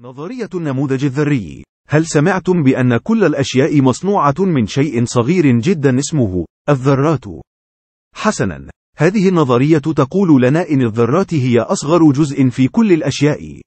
نظرية النموذج الذري هل سمعتم بأن كل الأشياء مصنوعة من شيء صغير جدا اسمه الذرات؟ حسنا، هذه النظرية تقول لنا إن الذرات هي أصغر جزء في كل الأشياء.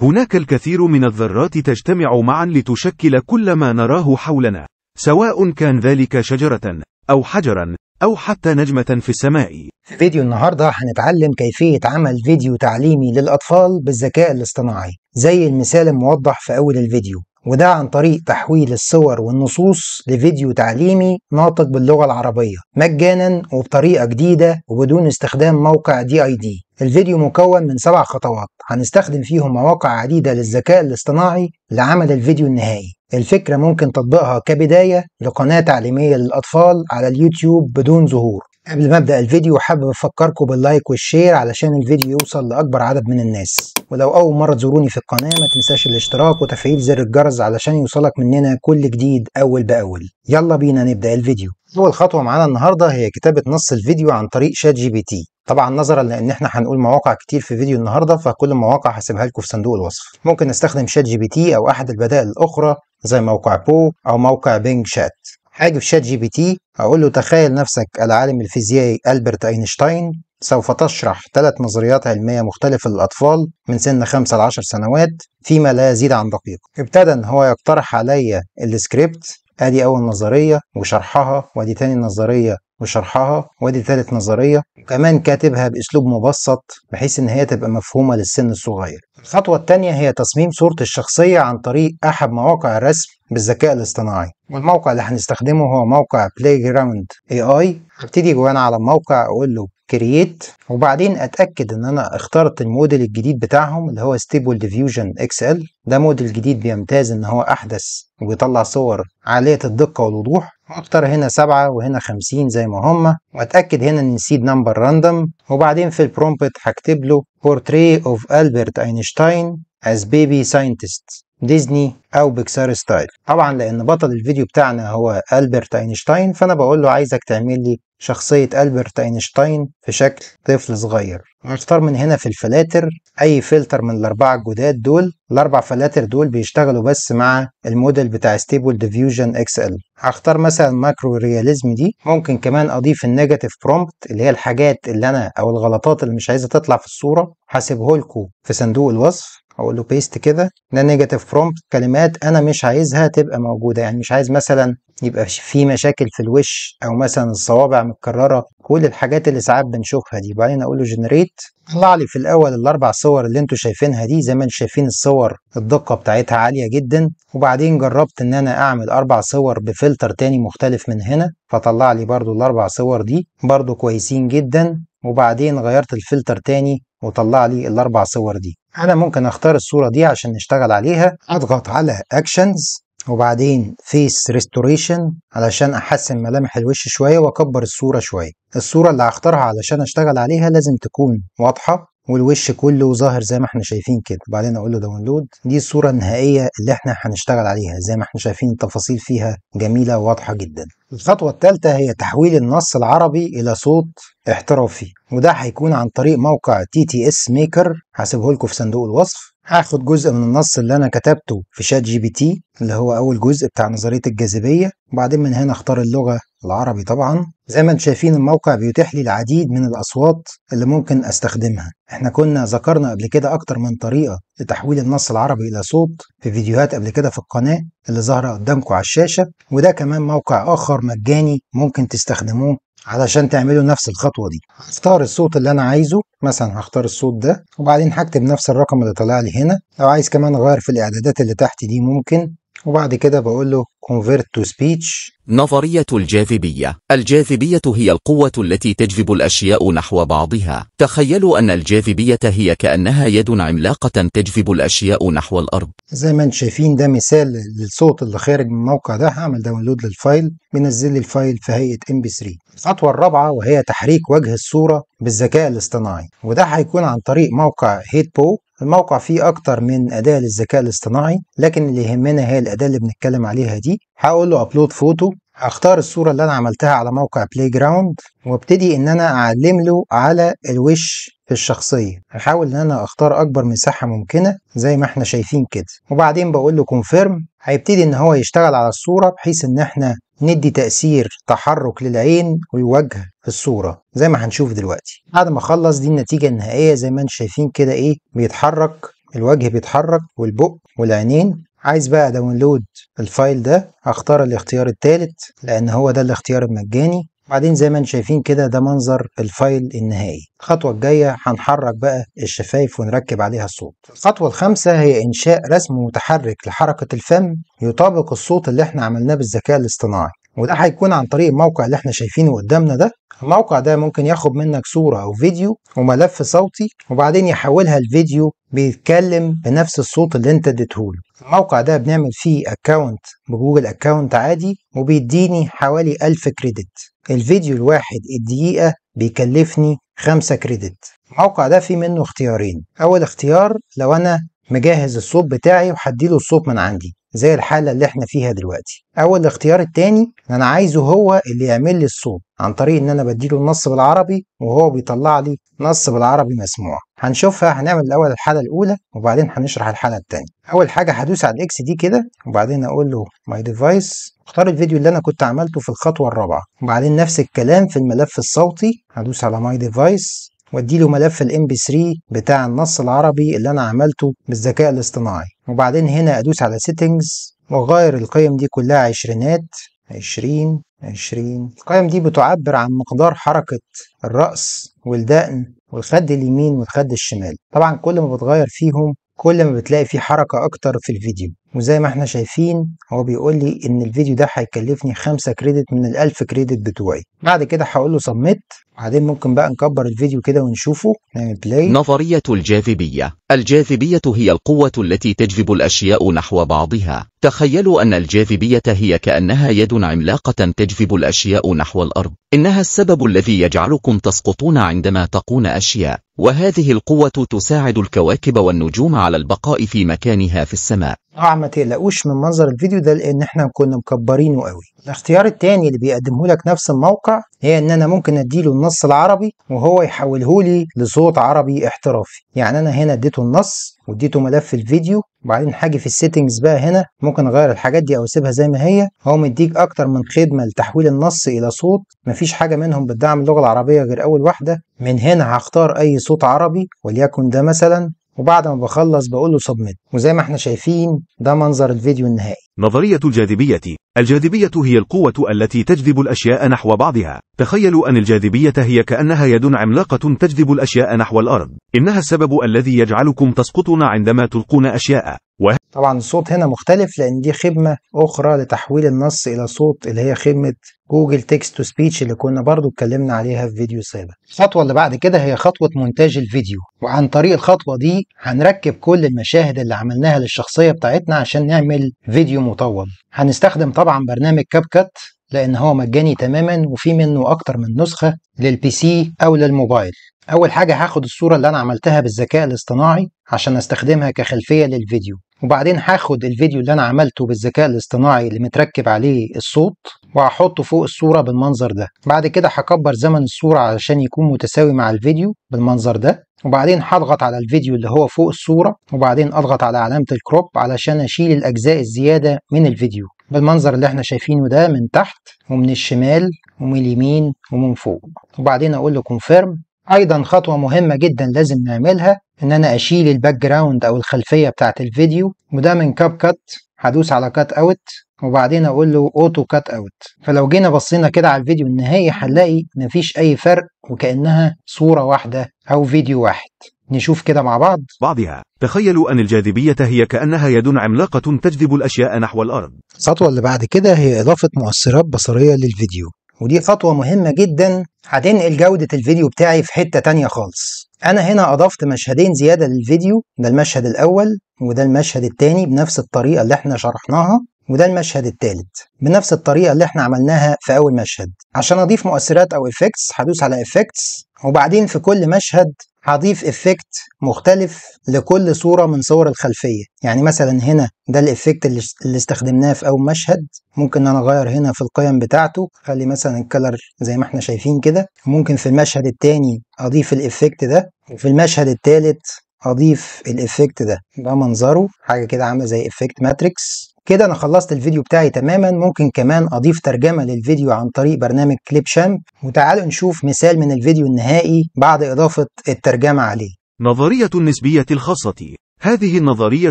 هناك الكثير من الذرات تجتمع معا لتشكل كل ما نراه حولنا، سواء كان ذلك شجرة، أو حجرا، أو حتى نجمة في السماء. في فيديو النهارده هنتعلم كيفية عمل فيديو تعليمي للأطفال بالذكاء الاصطناعي. زي المثال الموضح في أول الفيديو وده عن طريق تحويل الصور والنصوص لفيديو تعليمي ناطق باللغة العربية مجانا وبطريقة جديدة وبدون استخدام موقع دي اي دي الفيديو مكون من سبع خطوات هنستخدم فيهم مواقع عديدة للذكاء الاصطناعي لعمل الفيديو النهائي الفكرة ممكن تطبيقها كبداية لقناة تعليمية للأطفال على اليوتيوب بدون ظهور قبل ما ابدا الفيديو حابب افكركم باللايك والشير علشان الفيديو يوصل لاكبر عدد من الناس ولو اول مره تزوروني في القناه ما تنساش الاشتراك وتفعيل زر الجرس علشان يوصلك مننا كل جديد اول باول يلا بينا نبدا الفيديو اول خطوه معانا النهارده هي كتابه نص الفيديو عن طريق شات جي بي تي طبعا نظرا لان احنا هنقول مواقع كتير في فيديو النهارده فكل المواقع هسيبها لكم في صندوق الوصف ممكن نستخدم شات جي بي تي او احد البدائل الاخرى زي موقع بو او موقع بينج شات هاجي في شات جي بي تي اقول له تخيل نفسك العالم الفيزيائي ألبرت أينشتاين سوف تشرح ثلاث نظريات علمية مختلفة للأطفال من سن 5 ل 10 سنوات فيما لا يزيد عن دقيقة. ابتدى إن هو يقترح عليا السكريبت ادي اول نظريه وشرحها وادي تاني نظريه وشرحها وادي ثالث نظريه وكمان كاتبها باسلوب مبسط بحيث ان هي تبقى مفهومه للسن الصغير الخطوه الثانيه هي تصميم صوره الشخصيه عن طريق احد مواقع الرسم بالذكاء الاصطناعي والموقع اللي هنستخدمه هو موقع بلاي جراوند اي اي هبتدي جوانا على الموقع اقول له كرييت وبعدين اتاكد ان انا اخترت الموديل الجديد بتاعهم اللي هو ستيبل ديفيوجن اكس ال ده موديل جديد بيمتاز ان هو احدث وبيطلع صور عاليه الدقه والوضوح اختار هنا سبعة وهنا خمسين زي ما هما واتأكد هنا ان سيد نمبر راندوم وبعدين في البرومبت هكتب له بورتريه اوف البرت اينشتاين از بيبي ساينتست ديزني او بيكسار ستايل طبعا لان بطل الفيديو بتاعنا هو البرت اينشتاين فانا بقول له عايزك تعمل لي شخصية ألبرت أينشتاين في شكل طفل صغير هنختار من هنا في الفلاتر أي فلتر من الأربعة الجداد دول الأربع فلاتر دول بيشتغلوا بس مع الموديل بتاع ستيبل ديفيوجن اكس ال هختار مثلا ماكرو رياليزم دي ممكن كمان أضيف النيجاتيف برومبت اللي هي الحاجات اللي أنا أو الغلطات اللي مش عايزة تطلع في الصورة هسيبه في صندوق الوصف اقول له بيست كده ده نيجاتيف برومبت كلمات انا مش عايزها تبقى موجوده يعني مش عايز مثلا يبقى في مشاكل في الوش او مثلا الصوابع متكرره كل الحاجات اللي ساعات بنشوفها دي وبعدين اقول له جنريت طلع لي في الاول الاربع صور اللي انتم شايفينها دي زي ما انتم شايفين الصور الدقه بتاعتها عاليه جدا وبعدين جربت ان انا اعمل اربع صور بفلتر تاني مختلف من هنا فطلع لي برده الاربع صور دي برده كويسين جدا وبعدين غيرت الفلتر تاني وطلع لي الاربع صور دي انا ممكن اختار الصوره دي عشان نشتغل عليها اضغط على اكشنز وبعدين فيس ريستوريشن علشان احسن ملامح الوش شويه واكبر الصوره شويه الصوره اللي هختارها علشان اشتغل عليها لازم تكون واضحه والوش كله ظاهر زي ما احنا شايفين كده وبعدين اقول له داونلود دي الصوره النهائيه اللي احنا هنشتغل عليها زي ما احنا شايفين التفاصيل فيها جميله وواضحه جدا الخطوه الثالثه هي تحويل النص العربي الى صوت احترافي وده هيكون عن طريق موقع تي تي اس ميكر هسيبه لكم في صندوق الوصف هاخد جزء من النص اللي انا كتبته في شات جي بي تي اللي هو اول جزء بتاع نظريه الجاذبيه وبعدين من هنا اختار اللغه العربي طبعا زي ما انتم شايفين الموقع بيتيح لي العديد من الاصوات اللي ممكن استخدمها احنا كنا ذكرنا قبل كده اكتر من طريقه لتحويل النص العربي الى صوت في فيديوهات قبل كده في القناه اللي ظاهره قدامكم على الشاشه وده كمان موقع اخر مجاني ممكن تستخدموه علشان تعملوا نفس الخطوه دي هختار الصوت اللي انا عايزه مثلا هختار الصوت ده وبعدين هكتب نفس الرقم اللي طلع لي هنا لو عايز كمان اغير في الاعدادات اللي تحت دي ممكن وبعد كده بقول له convert to speech نظرية الجاذبية الجاذبية هي القوة التي تجذب الأشياء نحو بعضها تخيلوا أن الجاذبية هي كأنها يد عملاقة تجذب الأشياء نحو الأرض زي ما انتم شايفين ده مثال للصوت اللي خارج من الموقع ده هعمل داونلود للفايل بنزل الفايل في هيئة MP3 الخطوة الرابعة وهي تحريك وجه الصورة بالذكاء الاصطناعي وده هيكون عن طريق موقع هيتبو الموقع فيه اكتر من اداة للذكاء الاصطناعي لكن اللي يهمنا هي الاداة اللي بنتكلم عليها دي هقول له ابلود فوتو هختار الصورة اللي انا عملتها على موقع بلاي جراوند وابتدي ان انا اعلم له على الوش في الشخصية هحاول ان انا اختار اكبر مساحة ممكنة زي ما احنا شايفين كده وبعدين بقول له كونفيرم هيبتدي ان هو يشتغل على الصورة بحيث ان احنا ندي تأثير تحرك للعين ويوجه في الصورة زي ما هنشوف دلوقتي بعد ما اخلص دي النتيجة النهائية زي ما انتم شايفين كده ايه بيتحرك الوجه بيتحرك والبق والعينين عايز بقى داونلود الفايل ده هختار الاختيار الثالث لان هو ده الاختيار المجاني بعدين زي ما انتم شايفين كده ده منظر الفايل النهائي الخطوة الجاية هنحرك بقى الشفايف ونركب عليها الصوت الخطوة الخامسة هي إنشاء رسم متحرك لحركة الفم يطابق الصوت اللي احنا عملناه بالذكاء الاصطناعي وده هيكون عن طريق الموقع اللي احنا شايفينه قدامنا ده الموقع ده ممكن ياخد منك صورة أو فيديو وملف صوتي وبعدين يحولها لفيديو بيتكلم بنفس الصوت اللي انت اديتهوله الموقع ده بنعمل فيه اكونت بجوجل اكونت عادي وبيديني حوالي 1000 كريدت الفيديو الواحد الدقيقة بيكلفني 5 كريدت الموقع ده فيه منه اختيارين اول اختيار لو انا مجهز الصوت بتاعي وهديله الصوت من عندي زي الحالة اللي احنا فيها دلوقتي او الاختيار التاني ان انا عايزه هو اللي يعمل لي الصوت عن طريق ان انا بديله النص بالعربي وهو بيطلع لي نص بالعربي مسموع هنشوفها هنعمل الاول الحالة الاولى وبعدين هنشرح الحالة التانية اول حاجة هدوس على الاكس دي كده وبعدين اقول له ماي ديفايس اختار الفيديو اللي انا كنت عملته في الخطوة الرابعة وبعدين نفس الكلام في الملف الصوتي هدوس على ماي ديفايس واديله ملف الام بي 3 بتاع النص العربي اللي انا عملته بالذكاء الاصطناعي وبعدين هنا ادوس على سيتنجز واغير القيم دي كلها عشرينات عشرين عشرين القيم دي بتعبر عن مقدار حركة الرأس والدقن والخد اليمين والخد الشمال طبعا كل ما بتغير فيهم كل ما بتلاقي فيه حركة أكتر في الفيديو وزي ما احنا شايفين هو بيقول لي ان الفيديو ده هيكلفني 5 كريدت من ال1000 كريدت بتوعي بعد كده هقول له سبميت بعدين ممكن بقى نكبر الفيديو كده ونشوفه نعمل بلاي نظرية الجاذبية الجاذبية هي القوة التي تجذب الأشياء نحو بعضها تخيلوا أن الجاذبية هي كأنها يد عملاقة تجذب الأشياء نحو الأرض إنها السبب الذي يجعلكم تسقطون عندما تقون أشياء وهذه القوة تساعد الكواكب والنجوم على البقاء في مكانها في السماء طبعا ما تقلقوش من منظر الفيديو ده لان احنا كنا مكبرينه قوي الاختيار التاني اللي بيقدمه لك نفس الموقع هي ان انا ممكن اديله النص العربي وهو يحوله لي لصوت عربي احترافي يعني انا هنا اديته اديته النص واديته ملف الفيديو وبعدين هاجي في السيتنجز بقى هنا ممكن اغير الحاجات دي او اسيبها زي ما هي هو مديك اكتر من خدمه لتحويل النص الى صوت مفيش حاجه منهم بتدعم اللغه العربيه غير اول واحده من هنا هختار اي صوت عربي وليكن ده مثلا وبعد ما بخلص بقول له سبميت وزي ما احنا شايفين ده منظر الفيديو النهائي نظرية الجاذبية الجاذبية هي القوة التي تجذب الأشياء نحو بعضها تخيلوا أن الجاذبية هي كأنها يد عملاقة تجذب الأشياء نحو الأرض إنها السبب الذي يجعلكم تسقطون عندما تلقون أشياء و... طبعا الصوت هنا مختلف لان دي خدمه اخرى لتحويل النص الى صوت اللي هي خدمه جوجل تكست تو سبيتش اللي كنا برضو اتكلمنا عليها في فيديو سابق الخطوه اللي بعد كده هي خطوه مونتاج الفيديو وعن طريق الخطوه دي هنركب كل المشاهد اللي عملناها للشخصيه بتاعتنا عشان نعمل فيديو مطول هنستخدم طبعا برنامج كاب كات لان هو مجاني تماما وفي منه اكتر من نسخه للبي سي او للموبايل اول حاجه هاخد الصوره اللي انا عملتها بالذكاء الاصطناعي عشان استخدمها كخلفيه للفيديو وبعدين هاخد الفيديو اللي انا عملته بالذكاء الاصطناعي اللي متركب عليه الصوت وهحطه فوق الصورة بالمنظر ده بعد كده هكبر زمن الصورة علشان يكون متساوي مع الفيديو بالمنظر ده وبعدين هضغط على الفيديو اللي هو فوق الصورة وبعدين اضغط على علامة الكروب علشان اشيل الاجزاء الزيادة من الفيديو بالمنظر اللي احنا شايفينه ده من تحت ومن الشمال ومن اليمين ومن فوق وبعدين اقول له كونفيرم ايضا خطوه مهمه جدا لازم نعملها ان انا اشيل الباك جراوند او الخلفيه بتاعت الفيديو وده من كاب كات هدوس على كات اوت وبعدين اقول له اوتو كات اوت فلو جينا بصينا كده على الفيديو النهائي هنلاقي مفيش اي فرق وكانها صوره واحده او فيديو واحد نشوف كده مع بعض بعضها تخيلوا أن الجاذبية هي كأنها يد عملاقة تجذب الأشياء نحو الأرض الخطوة اللي بعد كده هي إضافة مؤثرات بصرية للفيديو ودي خطوة مهمة جدا هتنقل جودة الفيديو بتاعي في حتة تانية خالص أنا هنا أضفت مشهدين زيادة للفيديو ده المشهد الأول وده المشهد التاني بنفس الطريقة اللي احنا شرحناها وده المشهد الثالث بنفس الطريقه اللي احنا عملناها في اول مشهد عشان اضيف مؤثرات او افكتس هدوس على افكتس وبعدين في كل مشهد هضيف افكت مختلف لكل صوره من صور الخلفيه يعني مثلا هنا ده الافكت اللي استخدمناه في اول مشهد ممكن انا اغير هنا في القيم بتاعته اخلي مثلا الكلر زي ما احنا شايفين كده ممكن في المشهد الثاني اضيف الافكت ده وفي المشهد الثالث اضيف الافكت ده ده منظره حاجه كده عامله زي افكت ماتريكس كده انا خلصت الفيديو بتاعي تماما ممكن كمان اضيف ترجمة للفيديو عن طريق برنامج كليب شامب وتعالوا نشوف مثال من الفيديو النهائي بعد اضافة الترجمة عليه نظرية النسبية الخاصة هذه النظرية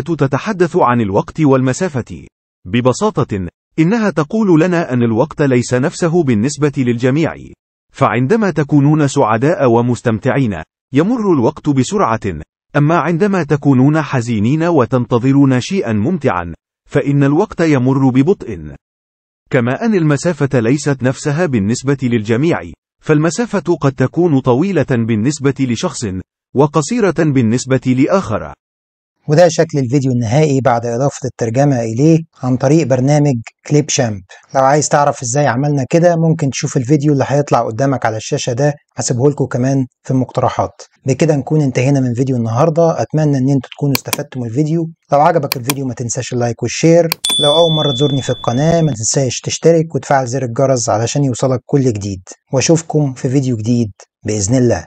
تتحدث عن الوقت والمسافة ببساطة إنها تقول لنا أن الوقت ليس نفسه بالنسبة للجميع فعندما تكونون سعداء ومستمتعين يمر الوقت بسرعة أما عندما تكونون حزينين وتنتظرون شيئا ممتعا فإن الوقت يمر ببطء. كما أن المسافة ليست نفسها بالنسبة للجميع، فالمسافة قد تكون طويلة بالنسبة لشخص، وقصيرة بالنسبة لآخر. وده شكل الفيديو النهائي بعد إضافة الترجمة إليه عن طريق برنامج كليب شامب لو عايز تعرف إزاي عملنا كده ممكن تشوف الفيديو اللي هيطلع قدامك على الشاشة ده هسيبه لكم كمان في المقترحات بكده نكون انتهينا من فيديو النهاردة أتمنى إن أنتوا تكونوا استفدتم من الفيديو لو عجبك الفيديو ما تنساش اللايك والشير لو أول مرة تزورني في القناة ما تنساش تشترك وتفعل زر الجرس علشان يوصلك كل جديد وأشوفكم في فيديو جديد بإذن الله